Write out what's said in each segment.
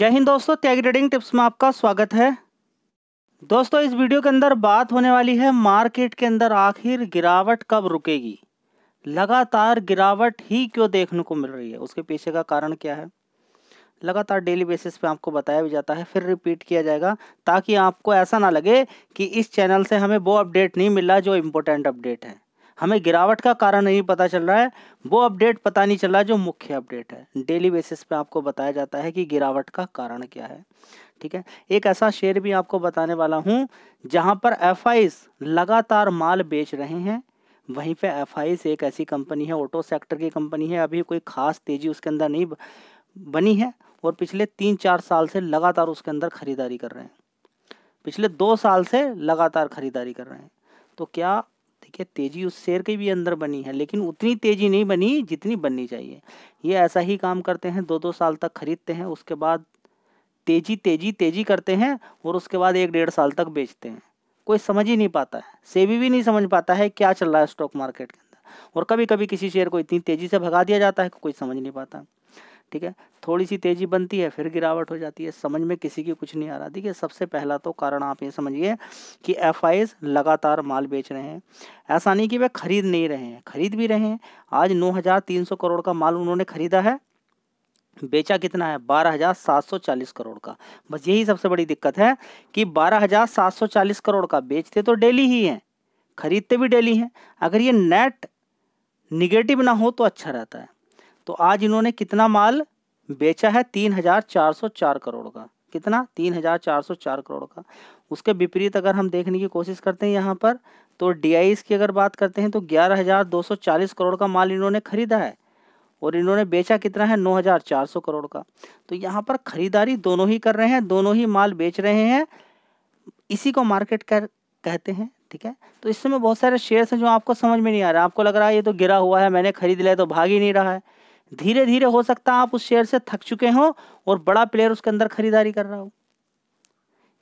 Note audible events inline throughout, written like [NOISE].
जय हिंद दोस्तों त्याग ट्रेडिंग टिप्स में आपका स्वागत है दोस्तों इस वीडियो के अंदर बात होने वाली है मार्केट के अंदर आखिर गिरावट कब रुकेगी लगातार गिरावट ही क्यों देखने को मिल रही है उसके पीछे का कारण क्या है लगातार डेली बेसिस पे आपको बताया भी जाता है फिर रिपीट किया जाएगा ताकि आपको ऐसा ना लगे कि इस चैनल से हमें वो अपडेट नहीं मिला जो इम्पोर्टेंट अपडेट है हमें गिरावट का कारण नहीं पता चल रहा है वो अपडेट पता नहीं चल रहा जो मुख्य अपडेट है डेली बेसिस पे आपको बताया जाता है कि गिरावट का कारण क्या है ठीक है एक ऐसा शेयर भी आपको बताने वाला हूँ जहाँ पर एफ लगातार माल बेच रहे हैं वहीं पे एफ एक ऐसी कंपनी है ऑटो सेक्टर की कंपनी है अभी कोई खास तेजी उसके अंदर नहीं बनी है और पिछले तीन चार साल से लगातार उसके अंदर खरीदारी कर रहे हैं पिछले दो साल से लगातार खरीदारी कर रहे हैं तो क्या देखिए तेजी उस शेर की भी अंदर बनी है लेकिन उतनी तेजी नहीं बनी जितनी बननी चाहिए ये ऐसा ही काम करते हैं दो दो साल तक खरीदते हैं उसके बाद तेजी तेजी तेजी करते हैं और उसके बाद एक डेढ़ साल तक बेचते हैं कोई समझ ही नहीं पाता है सेबी भी नहीं समझ पाता है क्या चल रहा है स्टॉक मार्केट के अंदर और कभी कभी किसी शेयर को इतनी तेजी से भगा दिया जाता है कोई समझ नहीं पाता ठीक है थोड़ी सी तेज़ी बनती है फिर गिरावट हो जाती है समझ में किसी की कुछ नहीं आ रहा ठीक है सबसे पहला तो कारण आप ये समझिए कि एफ लगातार माल बेच रहे हैं ऐसा नहीं कि वे खरीद नहीं रहे हैं खरीद भी रहे हैं आज नौ करोड़ का माल उन्होंने खरीदा है बेचा कितना है 12,740 करोड़ का बस यही सबसे बड़ी दिक्कत है कि 12,740 करोड़ का बेचते तो डेली ही हैं खरीदते भी डेली हैं अगर ये नेट निगेटिव ना हो तो अच्छा रहता है तो आज इन्होंने कितना माल बेचा है तीन हजार चार सौ चार करोड़ का कितना तीन हजार चार सौ चार करोड़ का उसके विपरीत अगर हम देखने की कोशिश करते हैं यहाँ पर तो डी की अगर बात करते हैं तो ग्यारह हजार दो सौ चालीस करोड़ का माल इन्होंने खरीदा है और इन्होंने बेचा कितना है नौ हजार चार सौ करोड़ का तो यहाँ पर खरीदारी दोनों ही कर रहे हैं दोनों ही माल बेच रहे हैं इसी को मार्केट कर कहते हैं ठीक है तो इस समय बहुत सारे शेयर्स हैं जो आपको समझ में नहीं आ रहा आपको लग रहा है ये तो गिरा हुआ है मैंने खरीद लिया तो भाग ही नहीं रहा है धीरे धीरे हो सकता है आप उस शेयर से थक चुके हों और बड़ा प्लेयर उसके अंदर खरीदारी कर रहा हो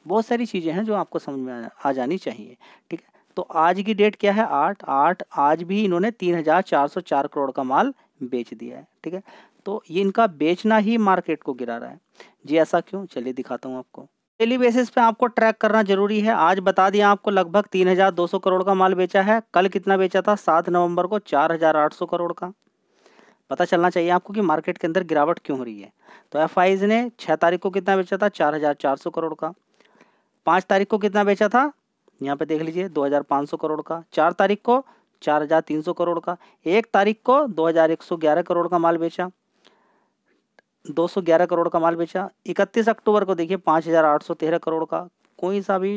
बहुत सारी चीज़ें हैं जो आपको समझ में आ जानी चाहिए ठीक है तो आज की डेट क्या है आठ आठ आज भी इन्होंने तीन हज़ार चार सौ चार करोड़ का माल बेच दिया है ठीक है तो ये इनका बेचना ही मार्केट को गिरा रहा है जी ऐसा क्यों चलिए दिखाता हूँ आपको डेली बेसिस पे आपको ट्रैक करना जरूरी है आज बता दिया आपको लगभग 3,200 करोड़ का माल बेचा है कल कितना बेचा था सात नवंबर को सौ करोड़ का पता चलना चाहिए आपको कि मार्केट के अंदर गिरावट क्यों हो रही है तो एफ ने छः तारीख को कितना बेचा था चार हज़ार चार सौ करोड़ का पाँच तारीख को कितना बेचा था यहाँ पे देख लीजिए दो हज़ार पाँच सौ करोड़ का चार तारीख को चार हज़ार तीन सौ करोड़ का एक तारीख को दो हज़ार एक सौ ग्यारह करोड़ का माल बेचा दो सौ ग्यारह करोड़ का माल बेचा इकतीस अक्टूबर को देखिए पाँच हज़ार आठ सौ तेरह करोड़ का कोई सा भी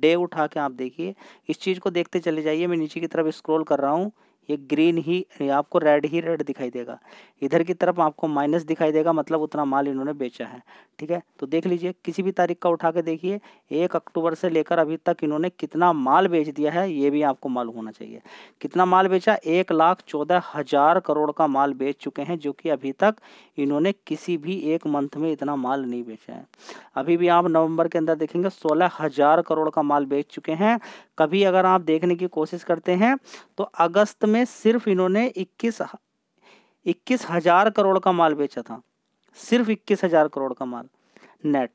डे उठा के आप देखिए इस चीज़ को देखते चले जाइए मैं नीचे की तरफ स्क्रॉल कर रहा हूँ ये ग्रीन ही आपको रेड ही रेड दिखाई देगा इधर की तरफ आपको माइनस दिखाई देगा मतलब उतना माल इन्होंने बेचा है ठीक है तो देख लीजिए किसी भी तारीख का उठा के देखिए एक अक्टूबर से लेकर अभी तक इन्होंने कितना माल बेच दिया है ये भी आपको मालूम होना चाहिए कितना माल बेचा एक लाख चौदह हज़ार करोड़ का माल बेच चुके हैं जो कि अभी तक इन्होंने किसी भी एक मंथ में इतना माल नहीं बेचा है अभी भी आप नवंबर के अंदर देखेंगे सोलह हज़ार करोड़ का माल बेच चुके हैं कभी अगर आप देखने की कोशिश करते हैं तो अगस्त में में सिर्फ इन्होंने इक्कीस इक्कीस हजार करोड़ का माल बेचा था सिर्फ इक्कीस हजार करोड़ का माल नेट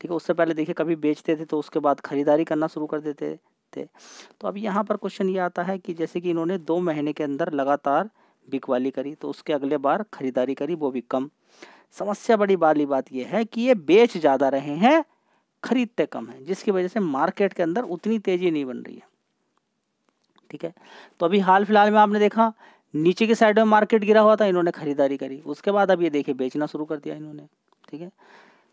ठीक है उससे पहले देखिए कभी बेचते थे तो उसके बाद खरीदारी करना शुरू कर देते थे तो अब यहाँ पर क्वेश्चन ये आता है कि जैसे कि इन्होंने दो महीने के अंदर लगातार बिकवाली करी तो उसके अगले बार खरीदारी करी वो भी कम समस्या बड़ी वाली बात यह है कि ये बेच ज़्यादा रहे हैं खरीदते कम हैं जिसकी वजह से मार्केट के अंदर उतनी तेज़ी नहीं बन रही है ठीक है तो अभी हाल फिलहाल में आपने देखा नीचे की साइड में मार्केट गिरा हुआ था इन्होंने खरीदारी करी उसके बाद अब ये देखिए बेचना शुरू कर दिया इन्होंने ठीक है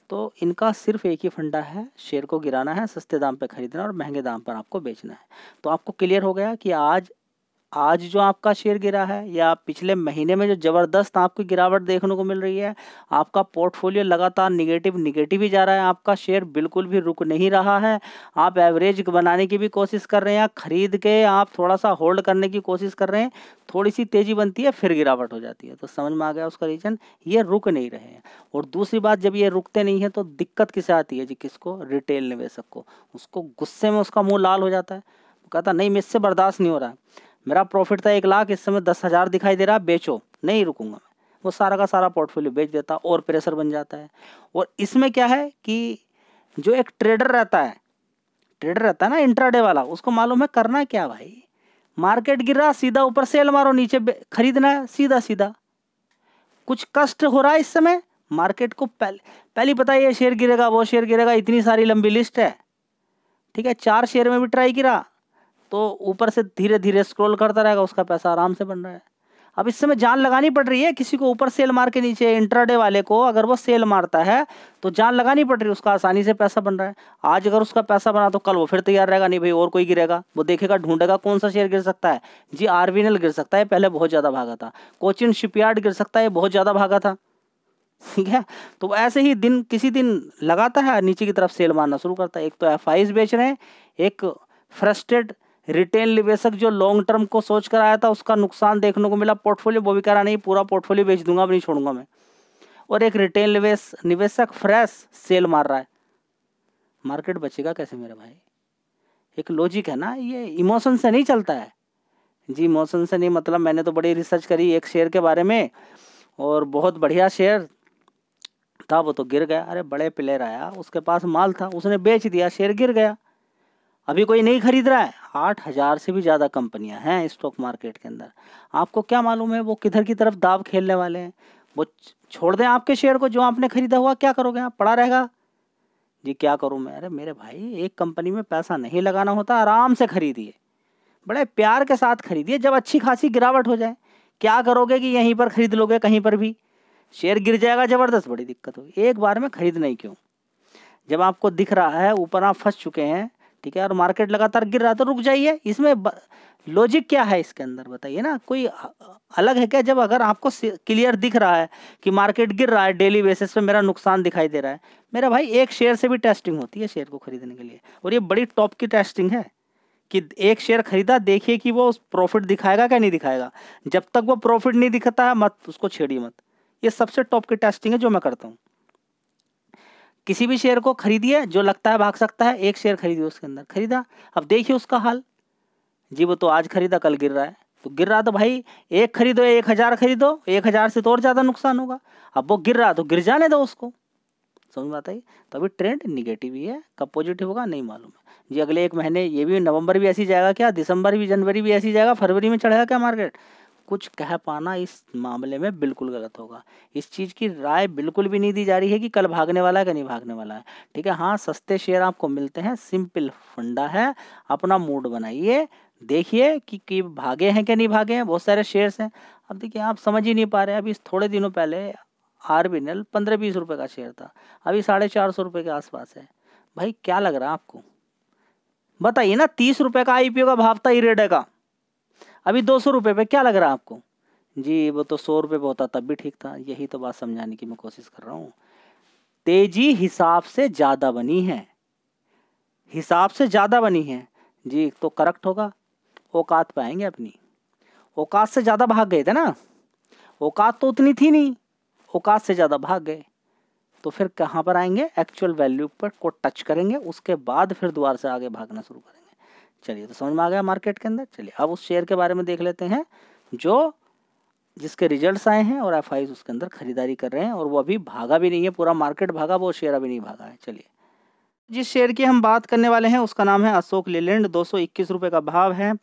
तो इनका सिर्फ एक ही फंडा है शेयर को गिराना है सस्ते दाम पर खरीदना और महंगे दाम पर आपको बेचना है तो आपको क्लियर हो गया कि आज आज जो आपका शेयर गिरा है या पिछले महीने में जो ज़बरदस्त आपकी गिरावट देखने को मिल रही है आपका पोर्टफोलियो लगातार निगेटिव निगेटिव ही जा रहा है आपका शेयर बिल्कुल भी रुक नहीं रहा है आप एवरेज बनाने की भी कोशिश कर रहे हैं खरीद के आप थोड़ा सा होल्ड करने की कोशिश कर रहे हैं थोड़ी सी तेज़ी बनती है फिर गिरावट हो जाती है तो समझ में आ गया उसका रीज़न ये रुक नहीं रहे हैं और दूसरी बात जब ये रुकते नहीं हैं तो दिक्कत किसे आती है जी किसको रिटेल निवेशक को उसको गुस्से में उसका मुँह लाल हो जाता है कहता नहीं इससे बर्दाश्त नहीं हो रहा है मेरा प्रॉफिट था एक लाख इस समय दस हज़ार दिखाई दे रहा बेचो नहीं रुकूंगा मैं वो सारा का सारा पोर्टफोलियो बेच देता और प्रेशर बन जाता है और इसमें क्या है कि जो एक ट्रेडर रहता है ट्रेडर रहता है ना इंट्राडे वाला उसको मालूम है करना क्या भाई मार्केट गिर रहा सीधा ऊपर सेल मारो नीचे खरीदना है सीधा सीधा कुछ कष्ट हो रहा है इस समय मार्केट को पहले पहले पता ये शेयर गिरेगा वो शेयर गिरेगा इतनी सारी लंबी लिस्ट है ठीक है चार शेयर में भी ट्राई गिरा तो ऊपर से धीरे धीरे स्क्रॉल करता रहेगा उसका पैसा आराम से बन रहा है अब इस समय जान लगानी पड़ रही है किसी को ऊपर सेल मार के नीचे इंटरडे वाले को अगर वो सेल मारता है तो जान लगानी पड़ रही है उसका आसानी से पैसा बन रहा है आज अगर उसका पैसा बना तो कल वो फिर तैयार रहेगा नहीं भाई और कोई गिरेगा वो देखेगा ढूंढेगा कौन सा शेयर गिर सकता है जी आरवीएनएल गिर सकता है पहले बहुत ज़्यादा भागा था कोचिन शिपयार्ड गिर सकता है बहुत ज़्यादा भागा था ठीक है तो ऐसे ही दिन किसी दिन लगाता है नीचे की तरफ सेल मारना शुरू करता है एक तो एफ बेच रहे हैं एक फ्रस्ट्रेड रिटेल निवेशक जो लॉन्ग टर्म को सोच कर आया था उसका नुकसान देखने को मिला पोर्टफोलियो वो भी करा नहीं पूरा पोर्टफोलियो बेच दूंगा अब नहीं छोड़ूंगा मैं और एक रिटेल निवेश निवेशक फ्रेश सेल मार रहा है मार्केट बचेगा कैसे मेरे भाई एक लॉजिक है ना ये इमोशन से नहीं चलता है जी इमोशन से नहीं मतलब मैंने तो बड़ी रिसर्च करी एक शेयर के बारे में और बहुत बढ़िया शेयर था वो तो गिर गया अरे बड़े प्लेयर आया उसके पास माल था उसने बेच दिया शेयर गिर गया अभी कोई नहीं खरीद रहा है आठ हज़ार से भी ज़्यादा कंपनियां हैं स्टॉक मार्केट के अंदर आपको क्या मालूम है वो किधर की तरफ दाव खेलने वाले हैं वो छोड़ दें आपके शेयर को जो आपने खरीदा हुआ क्या करोगे आप पड़ा रहेगा जी क्या करूँ मैं अरे मेरे भाई एक कंपनी में पैसा नहीं लगाना होता आराम से खरीदिए बड़े प्यार के साथ खरीदिए जब अच्छी खासी गिरावट हो जाए क्या करोगे कि यहीं पर खरीद लोगे कहीं पर भी शेयर गिर जाएगा ज़बरदस्त बड़ी दिक्कत होगी एक बार में खरीद नहीं क्यों जब आपको दिख रहा है ऊपर आप फंस चुके हैं ठीक है और मार्केट लगातार गिर रहा तो रुक जाइए इसमें लॉजिक क्या है इसके अंदर बताइए ना कोई अलग है क्या जब अगर आपको क्लियर दिख रहा है कि मार्केट गिर रहा है डेली बेसिस पे मेरा नुकसान दिखाई दे रहा है मेरा भाई एक शेयर से भी टेस्टिंग होती है शेयर को खरीदने के लिए और ये बड़ी टॉप की टेस्टिंग है कि एक शेयर खरीदा देखिए कि वो प्रॉफिट दिखाएगा क्या नहीं दिखाएगा जब तक वो प्रॉफिट नहीं दिखता है मत उसको छेड़िए मत ये सबसे टॉप की टेस्टिंग है जो मैं करता हूँ किसी भी शेयर को खरीदिए जो लगता है भाग सकता है एक शेयर खरीदिए उसके अंदर खरीदा अब देखिए उसका हाल जी वो तो आज खरीदा कल गिर रहा है तो गिर रहा तो भाई एक खरीदो एक हज़ार खरीदो एक हज़ार से तो और ज़्यादा नुकसान होगा अब वो गिर रहा तो गिर जाने दो उसको समझ में आता है तो अभी ट्रेंड निगेटिव ही है कब पॉजिटिव होगा नहीं मालूम है जी अगले एक महीने ये भी नवंबर भी ऐसी जाएगा क्या दिसंबर भी जनवरी भी ऐसी जाएगा फरवरी में चढ़ेगा क्या मार्केट कुछ कह पाना इस मामले में बिल्कुल गलत होगा इस चीज़ की राय बिल्कुल भी नहीं दी जा रही है कि कल भागने वाला है कि नहीं भागने वाला है ठीक है हाँ सस्ते शेयर आपको मिलते हैं सिंपल फंडा है अपना मूड बनाइए देखिए कि, कि भागे हैं कि नहीं भागे हैं बहुत सारे शेयर्स हैं अब देखिए आप समझ ही नहीं पा रहे अभी थोड़े दिनों पहले आरबिनल पंद्रह बीस रुपये का शेयर था अभी साढ़े चार सौ रुपये के आसपास है भाई क्या लग रहा है आपको बताइए ना तीस रुपये का आईपीओ का भाव था इरेडे का अभी दो सौ रुपये पे क्या लग रहा है आपको जी वो तो सौ रुपये बहुत होता तब भी ठीक था यही तो बात समझाने की मैं कोशिश कर रहा हूँ तेजी हिसाब से ज़्यादा बनी है हिसाब से ज़्यादा बनी है जी तो करेक्ट होगा औकात पाएंगे अपनी औकात से ज़्यादा भाग गए थे ना औकात तो उतनी थी नहीं औकात से ज़्यादा भाग गए तो फिर कहाँ पर आएंगे एक्चुअल वैल्यू पर को टच करेंगे उसके बाद फिर दोबारा से आगे भागना शुरू करेंगे चलिए तो समझ में आ गया मार्केट के अंदर चलिए अब उस शेयर के बारे में देख लेते हैं जो जिसके रिजल्ट्स आए हैं और एफ उसके अंदर खरीदारी कर रहे हैं और वो अभी भागा भी नहीं है पूरा मार्केट भागा वो शेयर अभी नहीं भागा है चलिए जिस शेयर की हम बात करने वाले हैं उसका नाम है अशोक लेलैंड दो सौ का भाव है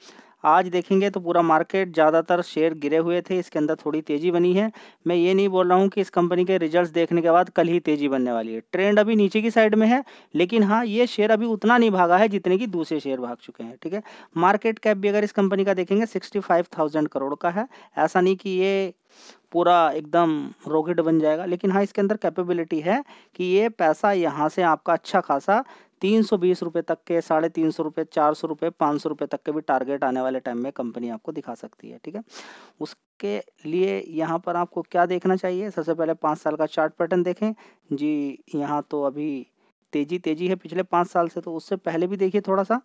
आज देखेंगे तो पूरा मार्केट ज़्यादातर शेयर गिरे हुए थे इसके अंदर थोड़ी तेज़ी बनी है मैं ये नहीं बोल रहा हूँ कि इस कंपनी के रिजल्ट देखने के बाद कल ही तेज़ी बनने वाली है ट्रेंड अभी नीचे की साइड में है लेकिन हाँ ये शेयर अभी उतना नहीं भागा है जितने की दूसरे शेयर भाग चुके हैं ठीक है मार्केट कैप भी अगर इस कंपनी का देखेंगे सिक्सटी करोड़ का है ऐसा नहीं कि ये पूरा एकदम रॉकेट बन जाएगा लेकिन हाँ इसके अंदर कैपेबिलिटी है कि ये पैसा यहाँ से आपका अच्छा खासा तीन सौ बीस रुपये तक के साढ़े तीन सौ रुपये चार सौ रुपये पाँच सौ रुपये तक के भी टारगेट आने वाले टाइम में कंपनी आपको दिखा सकती है ठीक है उसके लिए यहाँ पर आपको क्या देखना चाहिए सबसे पहले पाँच साल का चार्ट पैटर्न देखें जी यहाँ तो अभी तेज़ी तेज़ी है पिछले पाँच साल से तो उससे पहले भी देखिए थोड़ा सा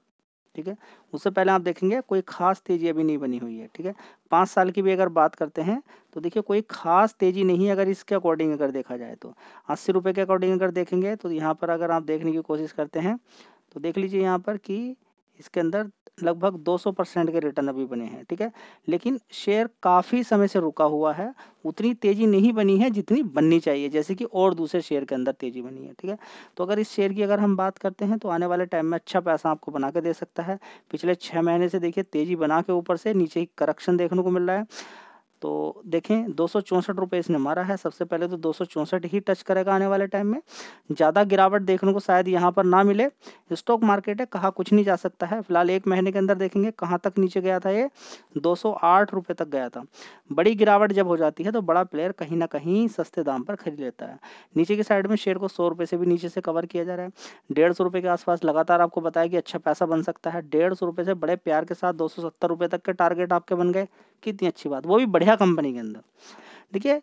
ठीक है उससे पहले आप देखेंगे कोई खास तेजी अभी नहीं बनी हुई है ठीक है पाँच साल की भी अगर बात करते हैं तो देखिए कोई खास तेजी नहीं है अगर इसके अकॉर्डिंग अगर देखा जाए तो अस्सी रुपये के अकॉर्डिंग अगर देखेंगे तो यहाँ पर अगर आप देखने की कोशिश करते हैं तो देख लीजिए यहाँ पर कि इसके अंदर लगभग 200 परसेंट के रिटर्न अभी बने हैं ठीक है लेकिन शेयर काफ़ी समय से रुका हुआ है उतनी तेज़ी नहीं बनी है जितनी बननी चाहिए जैसे कि और दूसरे शेयर के अंदर तेज़ी बनी है ठीक है तो अगर इस शेयर की अगर हम बात करते हैं तो आने वाले टाइम में अच्छा पैसा आपको बना के दे सकता है पिछले छः महीने से देखिए तेज़ी बना के ऊपर से नीचे ही करक्शन देखने को मिल रहा है तो देखें दो सौ इसने मारा है सबसे पहले तो दो ही टच करेगा आने वाले टाइम में ज़्यादा गिरावट देखने को शायद यहाँ पर ना मिले स्टॉक मार्केट है कहाँ कुछ नहीं जा सकता है फिलहाल एक महीने के अंदर देखेंगे कहाँ तक नीचे गया था ये दो सौ तक गया था बड़ी गिरावट जब हो जाती है तो बड़ा प्लेयर कहीं ना कहीं सस्ते दाम पर खरीद लेता है नीचे की साइड में शेयर को सौ रुपये से भी नीचे से कवर किया जा रहा है डेढ़ सौ रुपये के आसपास लगातार आपको बताया कि अच्छा पैसा बन सकता है डेढ़ सौ रुपये से बड़े प्यार के साथ दो सौ सत्तर रुपये तक के टारगेट आपके बन गए कितनी अच्छी बात वो भी बढ़िया कंपनी के अंदर देखिए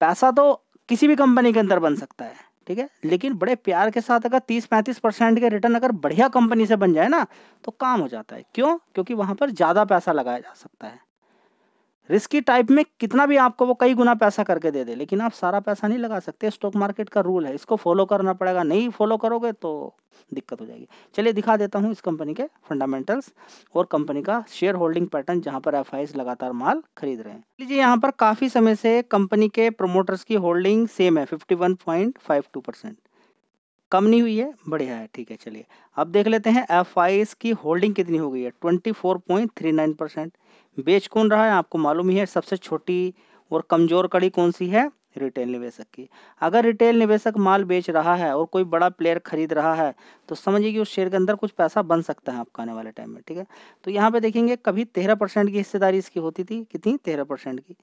पैसा तो किसी भी कंपनी के अंदर बन सकता है ठीक है लेकिन बड़े प्यार के साथ अगर तीस पैंतीस परसेंट के रिटर्न अगर बढ़िया कंपनी से बन जाए ना तो काम हो जाता है क्यों क्योंकि वहाँ पर ज़्यादा पैसा लगाया जा सकता है रिस्की टाइप में कितना भी आपको वो कई गुना पैसा करके दे दे लेकिन आप सारा पैसा नहीं लगा सकते स्टॉक मार्केट का रूल है इसको फॉलो करना पड़ेगा नहीं फॉलो करोगे तो दिक्कत हो जाएगी चलिए दिखा देता हूँ इस कंपनी के फंडामेंटल्स और कंपनी का शेयर होल्डिंग पैटर्न जहाँ पर एफ लगातार माल खरीद रहे हैं लीजिए यहाँ पर काफ़ी समय से कंपनी के प्रोमोटर्स की होल्डिंग सेम है फिफ्टी कम नहीं हुई है बढ़िया है ठीक है चलिए अब देख लेते हैं एफ की होल्डिंग कितनी हो गई है ट्वेंटी परसेंट बेच कौन रहा है आपको मालूम ही है सबसे छोटी और कमज़ोर कड़ी कौन सी है रिटेल निवेशक की अगर रिटेल निवेशक माल बेच रहा है और कोई बड़ा प्लेयर खरीद रहा है तो समझिए कि उस शेयर के अंदर कुछ पैसा बन सकता है आपका आने वाले टाइम में ठीक है तो यहाँ पे देखेंगे कभी तेरह परसेंट की हिस्सेदारी इसकी होती थी कितनी तेरह परसेंट की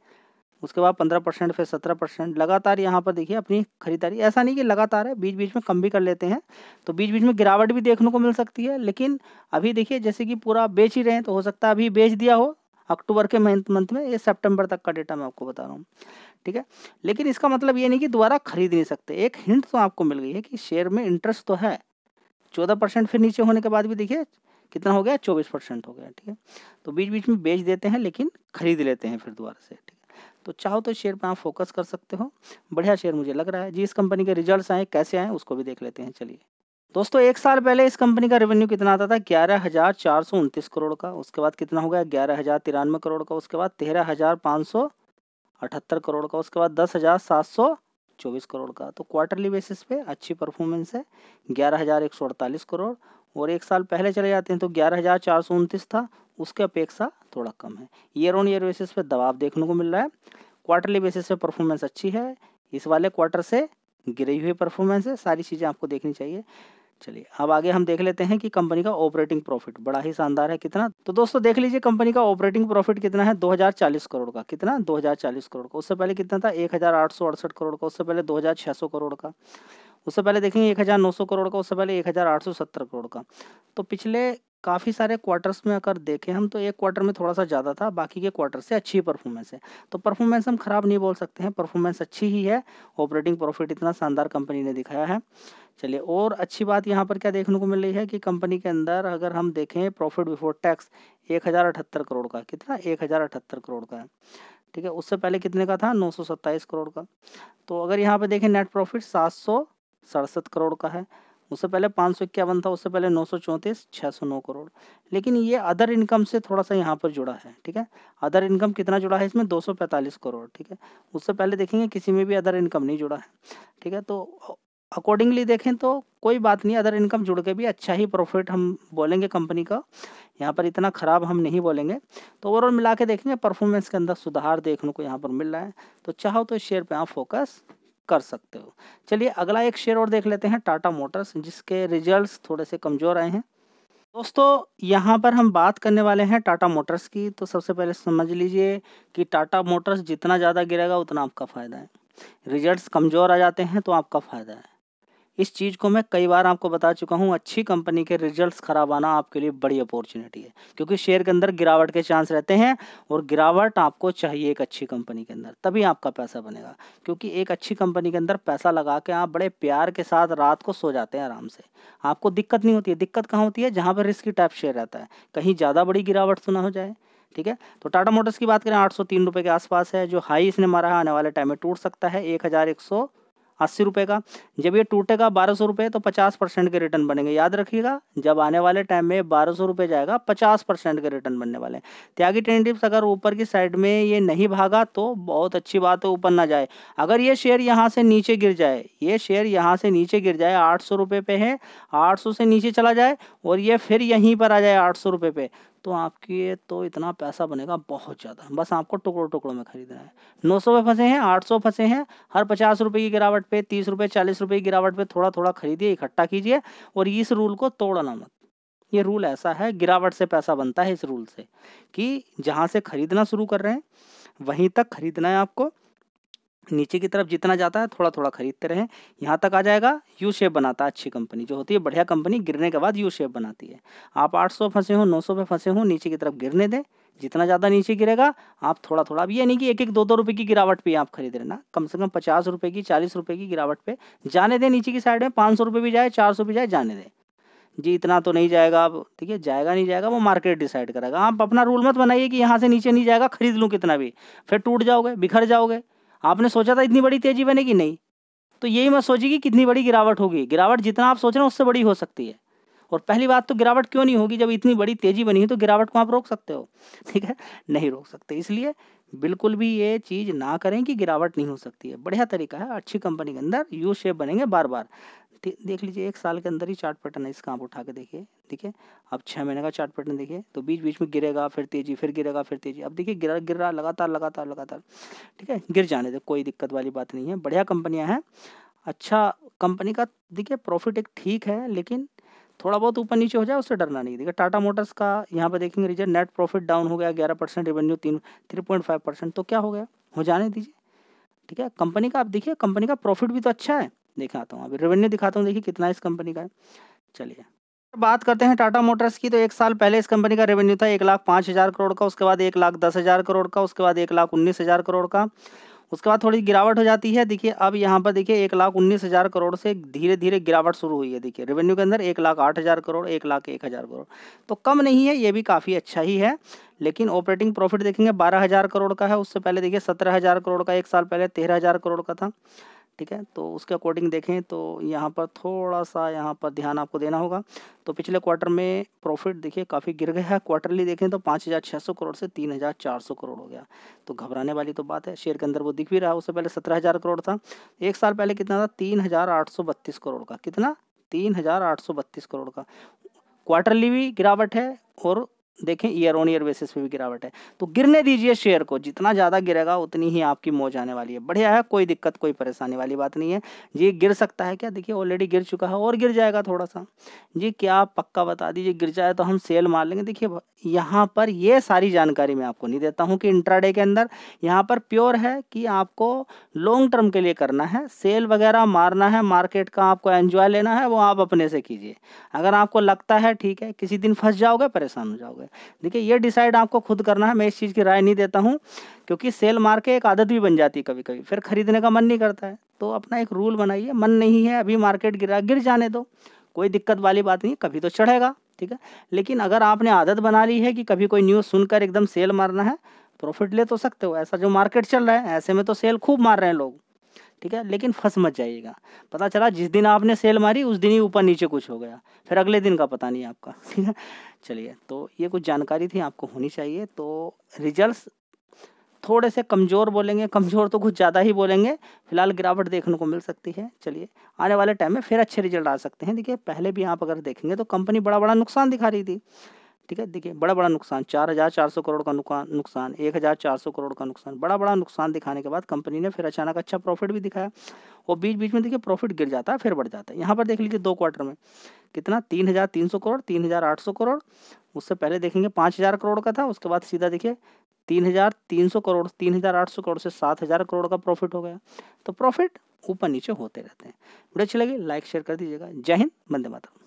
उसके बाद पंद्रह परसेंट फिर सत्रह परसेंट लगातार यहाँ पर देखिए अपनी खरीदारी ऐसा नहीं कि लगातार है बीच बीच में कम भी कर लेते हैं तो बीच बीच में गिरावट भी देखने को मिल सकती है लेकिन अभी देखिए जैसे कि पूरा बेच ही रहे हैं तो हो सकता है अभी बेच दिया हो अक्टूबर के मंथ में ये सितंबर तक का डेटा मैं आपको बता रहा हूँ ठीक है लेकिन इसका मतलब ये नहीं कि दोबारा खरीद नहीं सकते एक हिंट तो आपको मिल गई है कि शेयर में इंटरेस्ट तो है चौदह परसेंट फिर नीचे होने के बाद भी देखिए कितना हो गया चौबीस परसेंट हो गया ठीक है तो बीच बीच में बेच देते हैं लेकिन खरीद लेते हैं फिर दोबारा से ठीक है तो चाहो तो शेयर पर आप फोकस कर सकते हो बढ़िया शेयर मुझे लग रहा है जिस कंपनी के रिजल्ट्स आए कैसे आए उसको भी देख लेते हैं चलिए दोस्तों एक साल पहले इस कंपनी का रेवेन्यू कितना आता था ग्यारह हजार चार सौ उनतीस करोड़ का उसके बाद कितना हो गया ग्यारह हजार तिरानवे करोड़ का उसके बाद तेरह हजार पाँच सौ अठहत्तर करोड़ का उसके बाद दस हजार सात सौ चौबीस करोड़ का तो क्वार्टरली बेसिस पे अच्छी परफॉर्मेंस है ग्यारह हजार एक सौ अड़तालीस करोड़ और एक साल पहले चले जाते हैं तो ग्यारह हजार चार सौ उनतीस था उसके अपेक्षा थोड़ा कम है ईयर ऑन ईयर बेसिस पे दबाव देखने को मिल रहा है क्वार्टरली बेसिस पे परफॉर्मेंस अच्छी है इस वाले क्वार्टर से गिरी हुई परफॉर्मेंस है सारी चीज़ें आपको देखनी चाहिए चलिए अब आगे हम देख लेते हैं कि कंपनी का ऑपरेटिंग प्रॉफिट बड़ा ही शानदार है कितना तो दोस्तों देख लीजिए कंपनी का ऑपरेटिंग प्रॉफिट कितना है 2040 करोड़ का कितना 2040 करोड़ का उससे पहले कितना था एक करोड़ का उससे पहले 2600 करोड़ का उससे पहले देखेंगे एक हज़ार नौ सौ करोड़ का उससे पहले एक हज़ार आठ सौ सत्तर करोड़ का तो पिछले काफ़ी सारे क्वार्टर्स में अगर देखें हम तो एक क्वार्टर में थोड़ा सा ज़्यादा था बाकी के क्वार्टर से अच्छी परफॉर्मेंस है तो परफॉर्मेंस हम खराब नहीं बोल सकते हैं परफॉर्मेंस अच्छी ही है ऑपरेटिंग प्रॉफिट इतना शानदार कंपनी ने दिखाया है चलिए और अच्छी बात यहाँ पर क्या देखने को मिल रही है कि कंपनी के अंदर अगर हम देखें प्रॉफिट बिफोर टैक्स एक हज़ार अठहत्तर करोड़ का कितना एक हज़ार अठहत्तर करोड़ का है ठीक है उससे पहले कितने का था नौ सौ सत्ताईस करोड़ का तो अगर यहाँ पे देखें नेट प्रॉफिट सात सौ सड़सठ करोड़ का है उससे पहले पाँच सौ इक्यावन था उससे पहले नौ सौ चौंतीस छः सौ नौ करोड़ लेकिन ये अदर इनकम से थोड़ा सा यहाँ पर जुड़ा है ठीक है अदर इनकम कितना जुड़ा है इसमें दो सौ पैंतालीस करोड़ ठीक है उससे पहले देखेंगे किसी में भी अदर इनकम नहीं जुड़ा है ठीक है तो अकॉर्डिंगली देखें तो कोई बात नहीं अदर इनकम जुड़ के भी अच्छा ही प्रॉफिट हम बोलेंगे कंपनी का यहाँ पर इतना ख़राब हम नहीं बोलेंगे तो ओवरऑल मिला के देखेंगे परफॉर्मेंस के अंदर सुधार देखने को यहाँ पर मिल रहा है तो चाहो तो इस शेयर पर आप फोकस कर सकते हो चलिए अगला एक शेयर और देख लेते हैं टाटा मोटर्स जिसके रिजल्ट थोड़े से कमज़ोर आए हैं दोस्तों यहाँ पर हम बात करने वाले हैं टाटा मोटर्स की तो सबसे पहले समझ लीजिए कि टाटा मोटर्स जितना ज़्यादा गिरेगा उतना आपका फ़ायदा है रिजल्ट्स कमज़ोर आ जाते हैं तो आपका फ़ायदा है इस चीज़ को मैं कई बार आपको बता चुका हूँ अच्छी कंपनी के रिजल्ट्स ख़राब आना आपके लिए बड़ी अपॉर्चुनिटी है क्योंकि शेयर के अंदर गिरावट के चांस रहते हैं और गिरावट आपको चाहिए एक अच्छी कंपनी के अंदर तभी आपका पैसा बनेगा क्योंकि एक अच्छी कंपनी के अंदर पैसा लगा के आप बड़े प्यार के साथ रात को सो जाते हैं आराम से आपको दिक्कत नहीं होती है दिक्कत कहाँ होती है जहाँ पर रिस्की टाइप शेयर रहता है कहीं ज़्यादा बड़ी गिरावट सुना तो हो जाए ठीक है तो टाटा मोटर्स की बात करें आठ सौ तीन रुपये के आसपास है जो हाई इसने मारा है आने वाले टाइम में टूट सकता है एक हज़ार एक सौ अस्सी रुपये का जब ये टूटेगा बारह सौ रुपये तो पचास परसेंट के रिटर्न बनेंगे याद रखिएगा जब आने वाले टाइम में बारह सौ रुपये जाएगा पचास परसेंट के रिटर्न बनने वाले त्यागी ट्रेन टिप्स अगर ऊपर की साइड में ये नहीं भागा तो बहुत अच्छी बात है ऊपर ना जाए अगर ये शेयर यहाँ से नीचे गिर जाए ये शेयर यहाँ से नीचे गिर जाए आठ सौ रुपये पे है आठ सौ से नीचे चला जाए और ये फिर यहीं पर आ जाए आठ सौ रुपये पे तो आपकी ये तो इतना पैसा बनेगा बहुत ज़्यादा बस आपको टुकड़ों टुकड़ों में खरीदना है नौ सौ में फंसे हैं आठ सौ फंसे हैं हर पचास रुपये की गिरावट पे तीस रुपये चालीस रुपये की गिरावट पे थोड़ा थोड़ा खरीदिए इकट्ठा कीजिए और इस रूल को तोड़ना मत ये रूल ऐसा है गिरावट से पैसा बनता है इस रूल से कि जहाँ से खरीदना शुरू कर रहे हैं वहीं तक खरीदना है आपको नीचे की तरफ जितना जाता है थोड़ा थोड़ा खरीदते रहें यहाँ तक आ जाएगा यू शेप बनाता है अच्छी कंपनी जो होती है बढ़िया कंपनी गिरने के बाद यू शेप बनाती है आप 800 फंसे हो सौ पे फंसे हों नीचे की तरफ गिरने दें जितना ज़्यादा नीचे गिरेगा आप थोड़ा थोड़ा अब ये नहीं कि एक एक दो दो रुपये की गिरावट पर आप खरीद रहे ना कम से कम पचास रुपये की चालीस रुपये की गिरावट पर जाने दें नीचे की साइड में पाँच सौ रुपये भी जाए चार सौ भी जाए जाने दें जी इतना तो नहीं जाएगा अब ठीक है जाएगा नहीं जाएगा वो मार्केट डिसाइड करेगा आप अपना रूल मत बनाइए कि यहाँ से नीचे नहीं जाएगा खरीद लूँ कितना भी फिर टूट जाओगे बिखर जाओगे आपने सोचा था इतनी बड़ी तेजी बनेगी नहीं तो यही मत सोची कि कितनी बड़ी गिरावट होगी गिरावट जितना आप सोच रहे हैं उससे बड़ी हो सकती है और पहली बात तो गिरावट क्यों नहीं होगी जब इतनी बड़ी तेजी बनी है तो गिरावट को आप रोक सकते हो ठीक है नहीं रोक सकते इसलिए बिल्कुल भी ये चीज़ ना करें कि गिरावट नहीं हो सकती है बढ़िया तरीका है अच्छी कंपनी के अंदर यू शेप बनेंगे बार बार देख लीजिए एक साल के अंदर ही चार्ट पैटर्न है इसका आप उठा के देखिए ठीक है अब छः महीने का चार्ट पैटर्न देखिए तो बीच बीच में गिरेगा फिर तेजी फिर गिरेगा फिर तेजी अब देखिए गिरा गिर रहा लगातार लगातार लगातार ठीक है गिर जाने दे कोई दिक्कत वाली बात नहीं है बढ़िया कंपनियाँ हैं अच्छा कंपनी का देखिए प्रॉफिट एक ठीक है लेकिन थोड़ा बहुत ऊपर नीचे हो जाए उससे डरना नहीं देखिए टाटा मोटर्स का यहाँ पे देखेंगे रिजल्ट नेट प्रॉफिट डाउन हो गया ग्यारह परसेंट रेवेन्यू तीन थ्री पॉइंट फाइव परसेंट तो क्या हो गया हो जाने दीजिए ठीक है कंपनी का आप देखिए कंपनी का प्रॉफिट भी तो अच्छा है दिखाता हूँ अभी रेवेन्यू दिखाता हूँ देखिए कितना इस कंपनी का है चलिए बात करते हैं टाटा मोटर्स की तो एक साल पहले इस कंपनी का रेवेन्यू था एक लाख पाँच हज़ार करोड़ का उसके बाद एक लाख दस हज़ार करोड़ का उसके बाद एक लाख उन्नीस हज़ार करोड़ का उसके बाद थोड़ी गिरावट हो जाती है देखिए अब यहाँ पर देखिए एक लाख उन्नीस हज़ार करोड़ से धीरे धीरे गिरावट शुरू हुई है देखिए रेवेन्यू के अंदर एक लाख आठ हज़ार करोड़ एक लाख एक हज़ार करोड़ तो कम नहीं है ये भी काफ़ी अच्छा ही है लेकिन ऑपरेटिंग प्रॉफिट देखेंगे बारह हज़ार करोड़ का है उससे पहले देखिए सत्रह हज़ार करोड़ का एक साल पहले तेरह हज़ार करोड़ का था ठीक है तो उसके अकॉर्डिंग देखें तो यहाँ पर थोड़ा सा यहाँ पर ध्यान आपको देना होगा तो पिछले क्वार्टर में प्रॉफिट देखिए काफ़ी गिर गया है क्वार्टरली देखें तो पाँच हज़ार छः सौ करोड़ से तीन हज़ार चार सौ करोड़ हो गया तो घबराने वाली तो बात है शेयर के अंदर वो दिख भी रहा उससे पहले सत्रह हज़ार करोड़ था एक साल पहले कितना था तीन हज़ार आठ सौ बत्तीस करोड़ का कितना तीन हज़ार आठ सौ बत्तीस करोड़ का क्वार्टरली भी गिरावट है और देखें ईयर ऑन ईयर बेसिस पे भी गिरावट है तो गिरने दीजिए शेयर को जितना ज़्यादा गिरेगा उतनी ही आपकी मौज आने वाली है बढ़िया है कोई दिक्कत कोई परेशानी वाली बात नहीं है जी गिर सकता है क्या देखिए ऑलरेडी गिर चुका है और गिर जाएगा थोड़ा सा जी क्या आप पक्का बता दीजिए गिर जाए तो हम सेल मार लेंगे देखिए यहाँ पर ये सारी जानकारी मैं आपको नहीं देता हूँ कि इंट्राडे के अंदर यहाँ पर प्योर है कि आपको लॉन्ग टर्म के लिए करना है सेल वगैरह मारना है मार्केट का आपको एन्जॉय लेना है वो आप अपने से कीजिए अगर आपको लगता है ठीक है किसी दिन फंस जाओगे परेशान हो जाओगे करोगे देखिए ये डिसाइड आपको खुद करना है मैं इस चीज़ की राय नहीं देता हूँ क्योंकि सेल मार के एक आदत भी बन जाती है कभी कभी फिर खरीदने का मन नहीं करता है तो अपना एक रूल बनाइए मन नहीं है अभी मार्केट गिरा गिर जाने दो कोई दिक्कत वाली बात नहीं कभी तो चढ़ेगा ठीक है लेकिन अगर आपने आदत बना ली है कि कभी कोई न्यूज़ सुनकर एकदम सेल मारना है प्रॉफिट ले तो सकते हो ऐसा जो मार्केट चल रहा है ऐसे में तो सेल खूब मार रहे हैं लोग ठीक है लेकिन फंस मत जाइएगा पता चला जिस दिन आपने सेल मारी उस दिन ही ऊपर नीचे कुछ हो गया फिर अगले दिन का पता नहीं आपका [LAUGHS] ठीक है चलिए तो ये कुछ जानकारी थी आपको होनी चाहिए तो रिजल्ट्स थोड़े से कमज़ोर बोलेंगे कमज़ोर तो कुछ ज़्यादा ही बोलेंगे फिलहाल गिरावट देखने को मिल सकती है चलिए आने वाले टाइम में फिर अच्छे रिजल्ट आ सकते हैं देखिए पहले भी आप अगर देखेंगे तो कंपनी बड़ा बड़ा नुकसान दिखा रही थी ठीक है देखिए बड़ा बड़ा नुकसान चार हज़ार चार सौ करोड़ का नुकसान एक हज़ार चार सौ करोड़ का नुकसान बड़ा बड़ा नुकसान दिखाने के बाद कंपनी ने फिर अचानक अच्छा प्रॉफिट भी दिखाया और बीच बीच में देखिए प्रॉफिट गिर जाता है फिर बढ़ जाता है यहाँ पर देख लीजिए दो क्वार्टर में कितना तीन हज़ार तीन सौ करोड़ तीन हज़ार आठ सौ करोड़ उससे पहले देखेंगे पाँच हज़ार करोड़ का था उसके बाद सीधा देखिए तीन हज़ार तीन सौ करोड़ तीन हज़ार आठ सौ करोड़ से सात हज़ार करोड़ का प्रॉफिट हो गया तो प्रॉफिट ऊपर नीचे होते रहते हैं वीडियो अच्छी लगी लाइक शेयर कर दीजिएगा जय हिंद वंदे मातरम